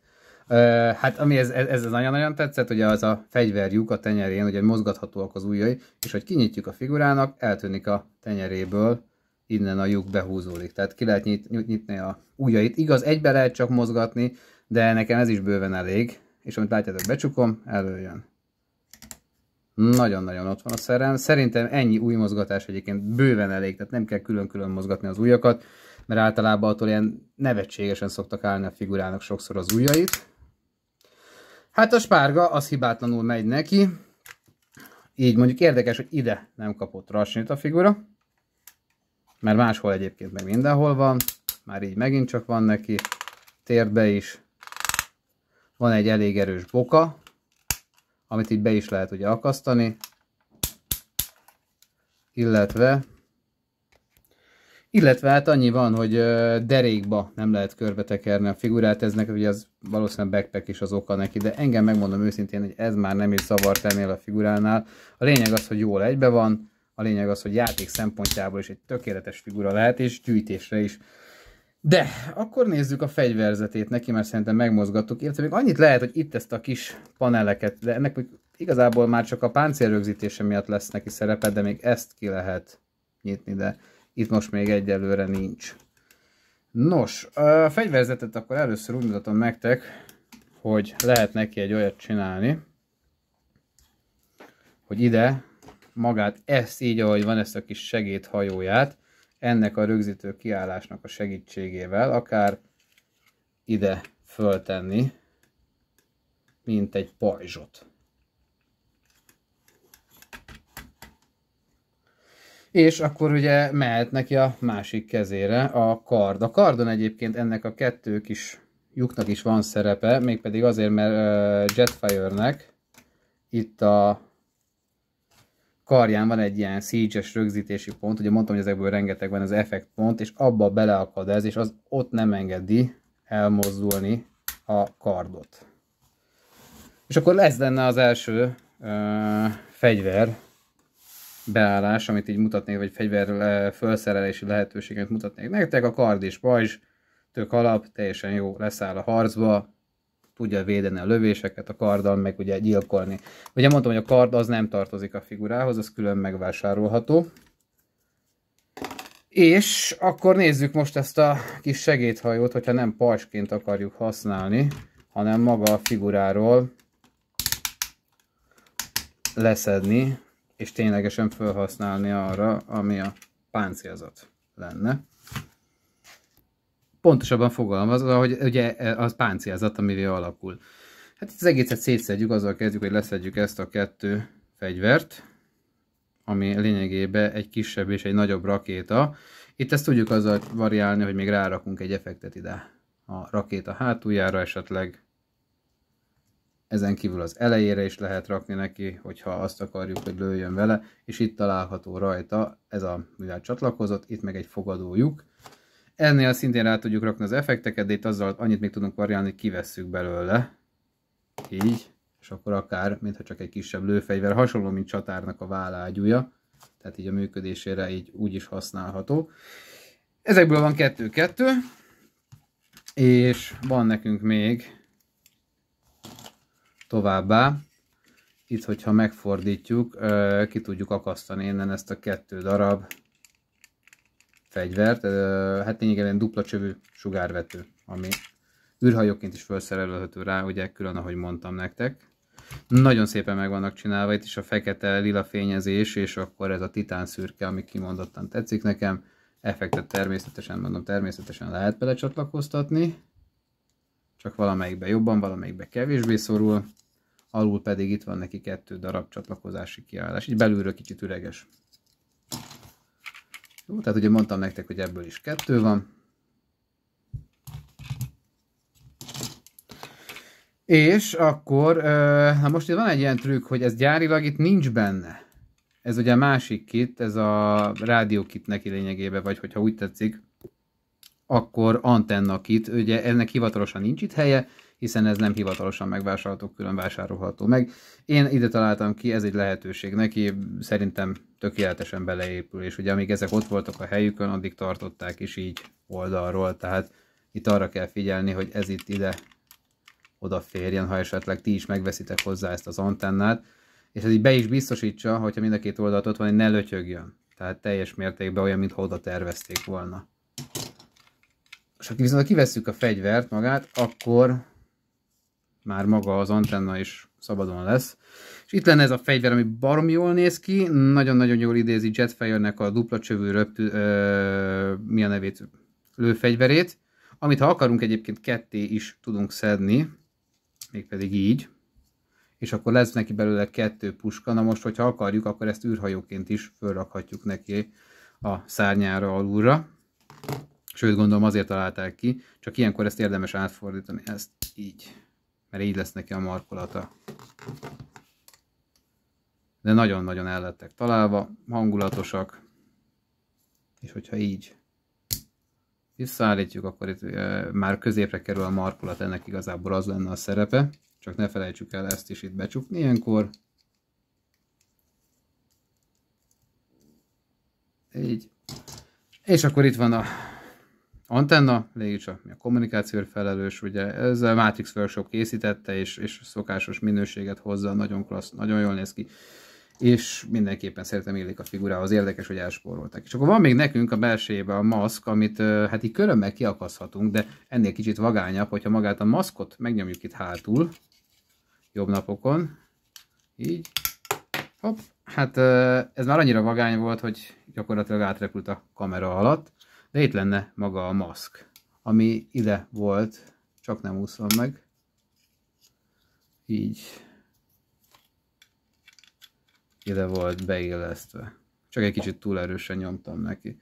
Hát ami ez, ez, ez nagyon-nagyon tetszett, hogy az a fegyverjuk a tenyerén, ugye mozgathatóak az ujjai, és hogy kinyitjuk a figurának, eltűnik a tenyeréből, innen a lyuk behúzódik. Tehát ki lehet nyit, nyitni a ujjait. Igaz, egybe lehet csak mozgatni, de nekem ez is bőven elég. És amit látjátok, becsukom, előjön. Nagyon-nagyon ott van a szerem. Szerintem ennyi új mozgatás egyébként bőven elég, tehát nem kell külön-külön mozgatni az ujjakat, mert általában attól ilyen nevetségesen szoktak állni a figurának sokszor az ujjait. Hát a spárga az hibátlanul megy neki. Így mondjuk érdekes, hogy ide nem kapott rasnyit a figura. Mert máshol egyébként meg mindenhol van. Már így megint csak van neki. Térbe is. Van egy elég erős boka, amit így be is lehet ugye akasztani. Illetve illetve hát annyi van, hogy derékba nem lehet körbetekerni a figurát, ez neked ugye az valószínűleg backpack is az oka neki, de engem megmondom őszintén, hogy ez már nem is zavart ennél a figuránál. A lényeg az, hogy jól egybe van, a lényeg az, hogy játék szempontjából is egy tökéletes figura lehet, és gyűjtésre is. De, akkor nézzük a fegyverzetét neki, mert szerintem megmozgattuk, illetve még annyit lehet, hogy itt ezt a kis paneleket, de ennek igazából már csak a páncélrögzítése miatt lesz neki szerepe, de még ezt ki lehet nyitni, de itt most még egyelőre nincs. Nos, a fegyverzetet akkor először úgy mutatom nektek, hogy lehet neki egy olyat csinálni, hogy ide magát ezt így, ahogy van ezt a kis segédhajóját, ennek a rögzítő kiállásnak a segítségével akár ide föltenni, mint egy pajzsot. és akkor ugye mehet neki a másik kezére a kard. A kardon egyébként ennek a kettő kis lyuknak is van szerepe, mégpedig azért, mert uh, Jetfire-nek itt a karján van egy ilyen siege rögzítési pont, ugye mondtam, hogy ezekből rengeteg van az effekt pont, és abba beleakad ez, és az ott nem engedi elmozdulni a kardot. És akkor ez lenne az első uh, fegyver, beállás, amit így mutatnék, vagy fegyver felszerelési lehetőséget mutatnék nektek. A kard és pajzs, tök alap, teljesen jó, leszáll a harcba, tudja védeni a lövéseket a karddal, meg ugye gyilkolni. Ugye mondtam, hogy a kard az nem tartozik a figurához, az külön megvásárolható. És akkor nézzük most ezt a kis segédhajót, hogyha nem pajsként akarjuk használni, hanem maga a figuráról leszedni és ténylegesen felhasználni arra, ami a páncélzat lenne. Pontosabban fogalmazva, hogy ugye az páncélzat, amivé alakul. Hát itt az egészet szétszedjük, azzal kezdjük, hogy leszedjük ezt a kettő fegyvert, ami lényegében egy kisebb és egy nagyobb rakéta. Itt ezt tudjuk azzal variálni, hogy még rárakunk egy effektet ide a rakéta hátuljára, esetleg ezen kívül az elejére is lehet rakni neki, hogyha azt akarjuk, hogy lőjön vele, és itt található rajta ez a művel csatlakozott, itt meg egy fogadójuk. Ennél szintén rá tudjuk rakni az effekteket, de itt azzal annyit még tudunk variálni, hogy kivesszük belőle. Így, és akkor akár, mintha csak egy kisebb lőfegyver, hasonló, mint csatárnak a vállágyúja, tehát így a működésére így úgy is használható. Ezekből van kettő-kettő, és van nekünk még Továbbá, itt, hogyha megfordítjuk, ki tudjuk akasztani innen ezt a kettő darab fegyvert. Hát lényegében dupla csövű sugárvető, ami űrhajóként is felszerelhető rá, ugye külön, ahogy mondtam nektek. Nagyon szépen meg vannak csinálva, itt is a fekete-lila fényezés, és akkor ez a titán szürke, ami kimondottan tetszik nekem. Effektet természetesen, mondom, természetesen lehet belecsatlakoztatni csak valamelyikbe jobban, valamelyikbe kevésbé szorul, alul pedig itt van neki kettő darab csatlakozási kiállás, így belülről kicsit üreges. Jó, tehát ugye mondtam nektek, hogy ebből is kettő van. És akkor, na most itt van egy ilyen trükk, hogy ez gyárilag itt nincs benne. Ez ugye a másik kit, ez a rádió kit neki lényegében, vagy hogyha úgy tetszik, akkor kit, ugye ennek hivatalosan nincs itt helye, hiszen ez nem hivatalosan megvásárolható, külön vásárolható meg. Én ide találtam ki, ez egy lehetőség neki, szerintem tökéletesen beleépül, és ugye amíg ezek ott voltak a helyükön, addig tartották is így oldalról, tehát itt arra kell figyelni, hogy ez itt ide odaférjen, ha esetleg ti is megveszitek hozzá ezt az antennát, és ez így be is biztosítsa, hogyha mind a két oldalt ott van, hogy ne lötyögjön. Tehát teljes mértékben olyan, mintha oda tervezték volna. És hát ha viszont kivesszük a fegyvert magát, akkor már maga az antenna is szabadon lesz. És itt lenne ez a fegyver, ami barom jól néz ki, nagyon-nagyon jól idézi Jetfire-nek a dupla csövű röptű, ö, mi a nevét, lőfegyverét, amit ha akarunk egyébként ketté is tudunk szedni, mégpedig így, és akkor lesz neki belőle kettő puska, na most, hogyha akarjuk, akkor ezt űrhajóként is fölrakhatjuk neki a szárnyára alulra. Sőt, gondolom azért találták ki, csak ilyenkor ezt érdemes átfordítani, ezt így, mert így lesz neki a markolata. De nagyon-nagyon el lettek találva, hangulatosak, és hogyha így visszaállítjuk, akkor itt e, már középre kerül a markolat, ennek igazából az lenne a szerepe, csak ne felejtsük el ezt is itt becsukni ilyenkor. Így. És akkor itt van a antenna, légy ami a kommunikációért felelős, ugye ez a Matrix Workshop készítette, és, és szokásos minőséget hozza, nagyon klassz, nagyon jól néz ki és mindenképpen szerintem illik a figurához, érdekes, hogy elspórolták. És akkor van még nekünk a belsejébe a maszk, amit hát így körömmel kiakaszhatunk, de ennél kicsit vagányabb, hogyha magát a maszkot megnyomjuk itt hátul, jobb napokon, így, hopp, hát ez már annyira vagány volt, hogy gyakorlatilag átrepült a kamera alatt, de itt lenne maga a maszk, ami ide volt, csak nem úszom meg. Így ide volt beillesztve. Csak egy kicsit túl erősen nyomtam neki.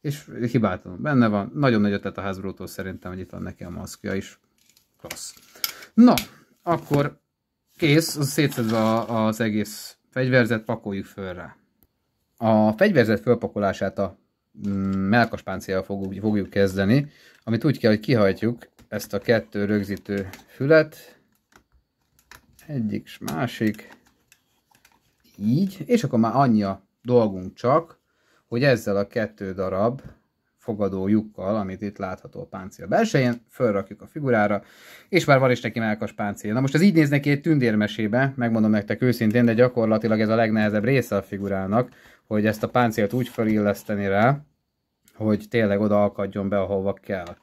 És hibáltam, benne van. Nagyon nagy ötlet a házbrótól szerintem, hogy itt van neki a maszkja is. Klassz. Na, akkor kész, az szétszedve az egész fegyverzet, pakoljuk föl rá. A fegyverzet fölpakolását a melkaspáncél fogjuk, fogjuk kezdeni, amit úgy kell, hogy kihajtjuk ezt a kettő rögzítő fület, egyik és másik, így, és akkor már annyi a dolgunk csak, hogy ezzel a kettő darab fogadó lyukkal, amit itt látható a páncél belsején, fölrakjuk a figurára, és már van is neki melkas páncél. Na most ez így néz neki egy tündérmesébe, megmondom nektek őszintén, de gyakorlatilag ez a legnehezebb része a figurának, hogy ezt a páncélt úgy felilleszteni rá, hogy tényleg oda akadjon be, ahova kell.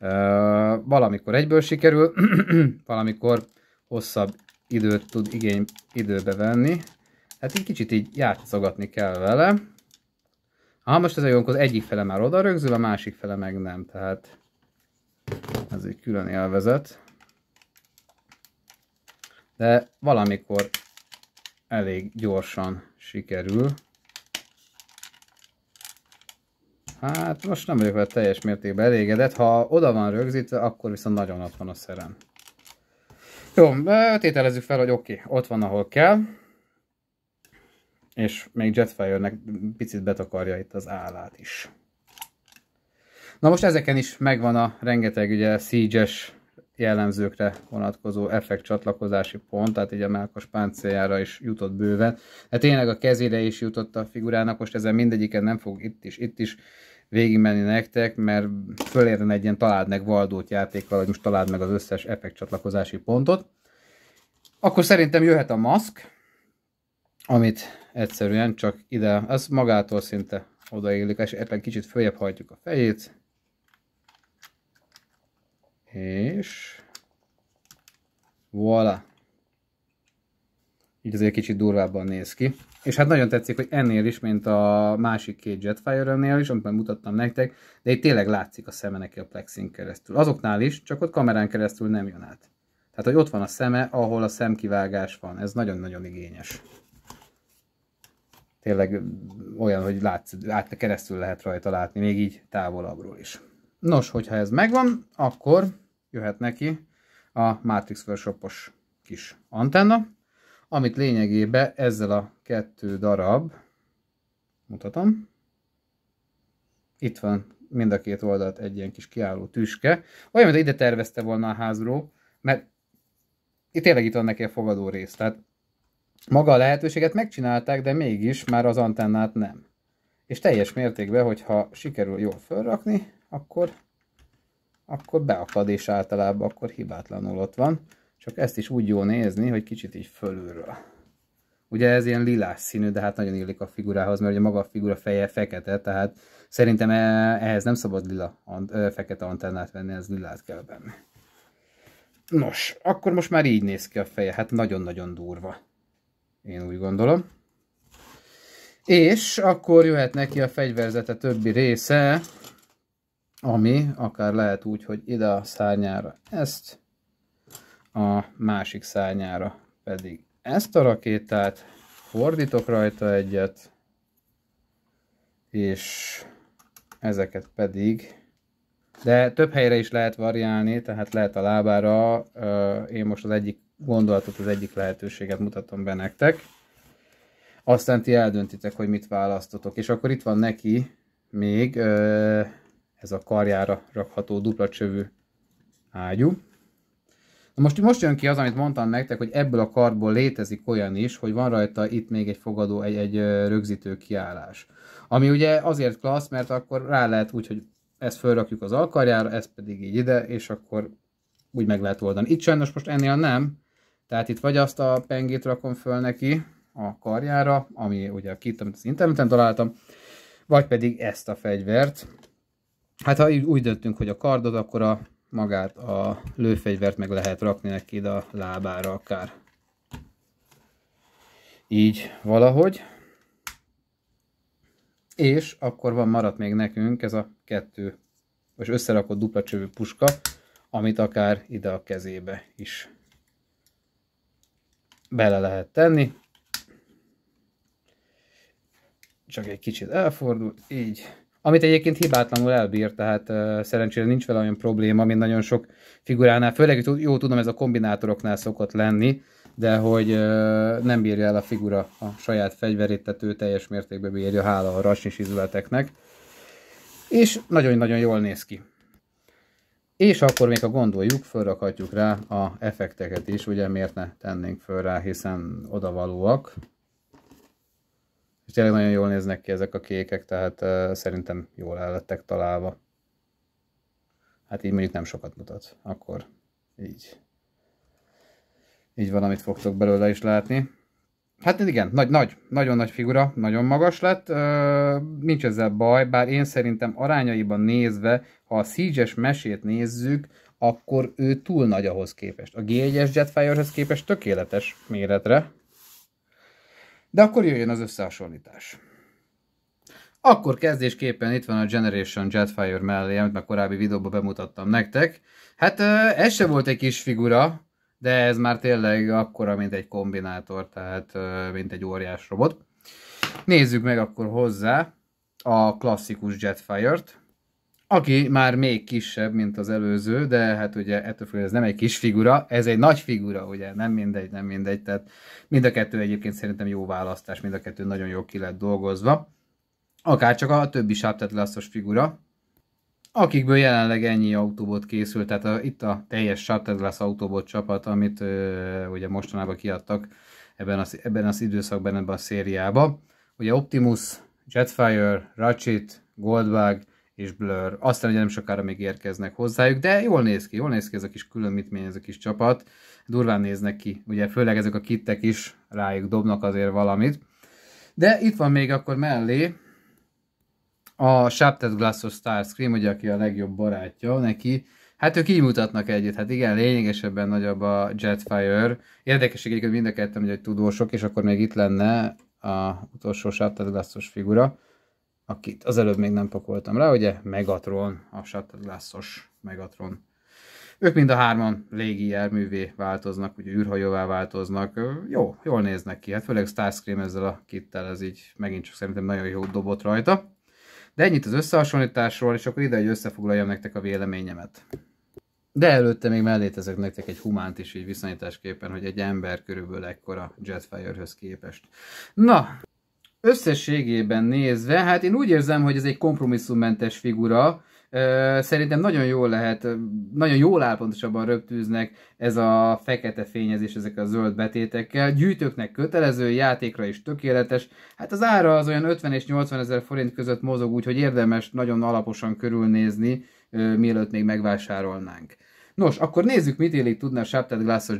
Uh, valamikor egyből sikerül, (clears throat) valamikor hosszabb időt tud igény időbe venni. Hát egy kicsit így játszogatni kell vele. Aha, most ez olyankor az egyik fele már oda rögzül, a másik fele meg nem, tehát ez egy külön élvezet. De valamikor elég gyorsan sikerül. Hát most nem vagyok vele teljes mértékben elégedett, ha oda van rögzítve, akkor viszont nagyon ott van a szerem. Jó, tételezzük fel, hogy oké, okay, ott van, ahol kell. És még Jetfire-nek picit betakarja itt az állát is. Na most ezeken is megvan a rengeteg ugye siege-es jellemzőkre vonatkozó effekt csatlakozási pont, tehát így a melkos páncéljára is jutott bőven. Hát tényleg a kezére is jutott a figurának, most ezen mindegyiken nem fog itt is, itt is végigmenni nektek, mert fölérne egy ilyen találd meg Valdót játékkal, hogy most találd meg az összes effekt csatlakozási pontot. Akkor szerintem jöhet a maszk, amit egyszerűen csak ide, az magától szinte odaélik, és ebben kicsit följebb hajtjuk a fejét. És... Voilà így azért kicsit durvábban néz ki. És hát nagyon tetszik, hogy ennél is, mint a másik két Jetfire-nél is, amit már mutattam nektek, de itt tényleg látszik a szeme neki a plexin keresztül. Azoknál is, csak ott kamerán keresztül nem jön át. Tehát, hogy ott van a szeme, ahol a szemkivágás van. Ez nagyon-nagyon igényes. Tényleg olyan, hogy látsz, át, keresztül lehet rajta látni, még így távolabbról is. Nos, hogyha ez megvan, akkor jöhet neki a Matrix workshop kis antenna, amit lényegében ezzel a kettő darab, mutatom, itt van mind a két oldalt egy ilyen kis kiálló tüske, olyan, mint ide tervezte volna a házró, mert itt tényleg itt van neki a fogadó rész, tehát maga a lehetőséget megcsinálták, de mégis már az antennát nem. És teljes mértékben, hogyha sikerül jól felrakni, akkor, akkor beakad és általában akkor hibátlanul ott van. Csak ezt is úgy jó nézni, hogy kicsit így fölülről. Ugye ez ilyen lilás színű, de hát nagyon illik a figurához, mert ugye maga a figura feje fekete, tehát szerintem e- ehhez nem szabad lila, fekete antennát venni, ez lilát kell venni. Nos, akkor most már így néz ki a feje, hát nagyon-nagyon durva. Én úgy gondolom. És akkor jöhet neki a fegyverzete többi része, ami akár lehet úgy, hogy ide a szárnyára ezt, a másik szárnyára pedig ezt a rakétát, fordítok rajta egyet, és ezeket pedig, de több helyre is lehet variálni, tehát lehet a lábára, én most az egyik gondolatot, az egyik lehetőséget mutatom be nektek, aztán ti eldöntitek, hogy mit választotok, és akkor itt van neki még ez a karjára rakható dupla csövű ágyú, most, most jön ki az, amit mondtam nektek, hogy ebből a kartból létezik olyan is, hogy van rajta itt még egy fogadó, egy, egy rögzítő kiállás. Ami ugye azért klassz, mert akkor rá lehet úgy, hogy ezt fölrakjuk az alkarjára, ez pedig így ide, és akkor úgy meg lehet oldani. Itt sajnos most ennél nem, tehát itt vagy azt a pengét rakom föl neki a karjára, ami ugye a kit, amit az interneten találtam, vagy pedig ezt a fegyvert. Hát ha úgy döntünk, hogy a kardot, akkor a magát a lőfegyvert meg lehet rakni neki ide a lábára akár. Így valahogy. És akkor van maradt még nekünk ez a kettő, vagy összerakott dupla csövű puska, amit akár ide a kezébe is bele lehet tenni. Csak egy kicsit elfordul, így amit egyébként hibátlanul elbír, tehát uh, szerencsére nincs vele olyan probléma, mint nagyon sok figuránál, főleg jó tudom, ez a kombinátoroknál szokott lenni, de hogy uh, nem bírja el a figura a saját fegyverét, tehát ő teljes mértékben bírja, hála a rasnis izületeknek. És nagyon-nagyon jól néz ki. És akkor még a gondoljuk, felrakhatjuk rá a effekteket is, ugye miért ne tennénk föl rá, hiszen odavalóak és tényleg nagyon jól néznek ki ezek a kékek, tehát uh, szerintem jól el lettek találva. Hát így mondjuk nem sokat mutat, akkor így. Így valamit fogtok belőle is látni. Hát igen, nagy, nagy, nagyon nagy figura, nagyon magas lett, uh, nincs ezzel baj, bár én szerintem arányaiban nézve, ha a siege mesét nézzük, akkor ő túl nagy ahhoz képest. A G1-es képest tökéletes méretre, de akkor jöjjön az összehasonlítás. Akkor kezdésképpen itt van a Generation Jetfire mellé, amit már korábbi videóban bemutattam nektek. Hát ez se volt egy kis figura, de ez már tényleg akkora, mint egy kombinátor, tehát mint egy óriás robot. Nézzük meg akkor hozzá a klasszikus Jetfire-t aki már még kisebb, mint az előző, de hát ugye ettől függően ez nem egy kis figura, ez egy nagy figura, ugye, nem mindegy, nem mindegy, tehát mind a kettő egyébként szerintem jó választás, mind a kettő nagyon jó ki lett dolgozva. Akár csak a többi sáptetlászos figura, akikből jelenleg ennyi autóbot készült, tehát a, itt a teljes sáptetlász autóbot csapat, amit ö, ugye mostanában kiadtak ebben az, ebben az időszakban, ebben a szériában. Ugye Optimus, Jetfire, Ratchet, Goldbug, és Blur. Aztán ugye nem sokára még érkeznek hozzájuk, de jól néz ki, jól néz ki ez a kis különítmény, ez a kis csapat. Durván néznek ki, ugye főleg ezek a kittek is rájuk dobnak azért valamit. De itt van még akkor mellé a Shattered Glass of Starscream, ugye aki a legjobb barátja neki, Hát ők így mutatnak együtt, hát igen, lényegesebben nagyobb a Jetfire. Érdekes egyébként mind a kettem, hogy tudósok, és akkor még itt lenne a utolsó Shattered figura akit az előbb még nem pakoltam rá, ugye Megatron, a shuttleglass os Megatron. Ők mind a hárman légijárművé változnak, ugye űrhajóvá változnak, jó, jól néznek ki, hát főleg Starscream ezzel a kittel, ez így megint csak szerintem nagyon jó dobott rajta. De ennyit az összehasonlításról, és akkor ide, hogy összefoglaljam nektek a véleményemet. De előtte még mellé ezek nektek egy humánt is így viszonyításképpen, hogy egy ember körülbelül ekkora Jetfire-höz képest. Na, összességében nézve, hát én úgy érzem, hogy ez egy kompromisszummentes figura, Szerintem nagyon jól lehet, nagyon jól áll pontosabban rögtűznek ez a fekete fényezés ezek a zöld betétekkel. Gyűjtőknek kötelező, játékra is tökéletes. Hát az ára az olyan 50 és 80 ezer forint között mozog, úgyhogy érdemes nagyon alaposan körülnézni, mielőtt még megvásárolnánk. Nos, akkor nézzük, mit élik tudna a Shaptad Glass-os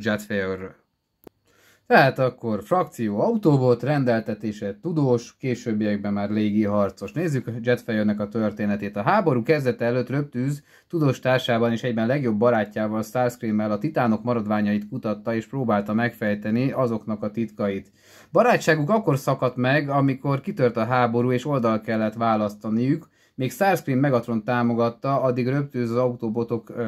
tehát akkor frakció autóbot, rendeltetése tudós, későbbiekben már légi harcos. Nézzük a Jetfire-nek a történetét. A háború kezdete előtt röptűz tudós társában és egyben legjobb barátjával, Starscream-mel a titánok maradványait kutatta és próbálta megfejteni azoknak a titkait. Barátságuk akkor szakadt meg, amikor kitört a háború és oldal kellett választaniük, még Starscream Megatron támogatta, addig röptőz az autobotok ö,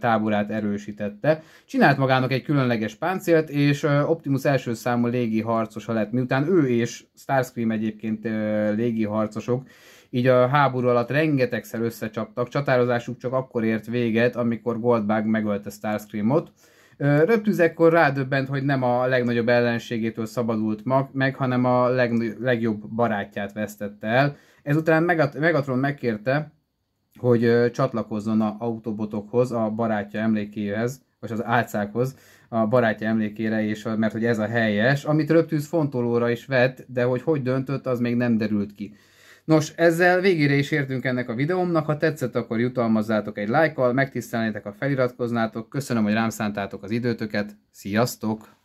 táborát erősítette. Csinált magának egy különleges páncélt, és ö, Optimus első számú légi harcosa lett. Miután ő és Starscream egyébként ö, légi harcosok, így a háború alatt rengetegszer összecsaptak, csatározásuk csak akkor ért véget, amikor Goldbug megölte Starscreamot. ekkor rádöbbent, hogy nem a legnagyobb ellenségétől szabadult meg, hanem a legjobb barátját vesztette el, Ezután Megat- Megatron megkérte, hogy csatlakozzon a autobotokhoz, a barátja emlékéhez, vagy az álcákhoz, a barátja emlékére, és, mert hogy ez a helyes, amit röptűz fontolóra is vett, de hogy hogy döntött, az még nem derült ki. Nos, ezzel végére is értünk ennek a videómnak, ha tetszett, akkor jutalmazzátok egy lájkkal, megtisztelnétek, ha feliratkoznátok, köszönöm, hogy rám szántátok az időtöket, sziasztok!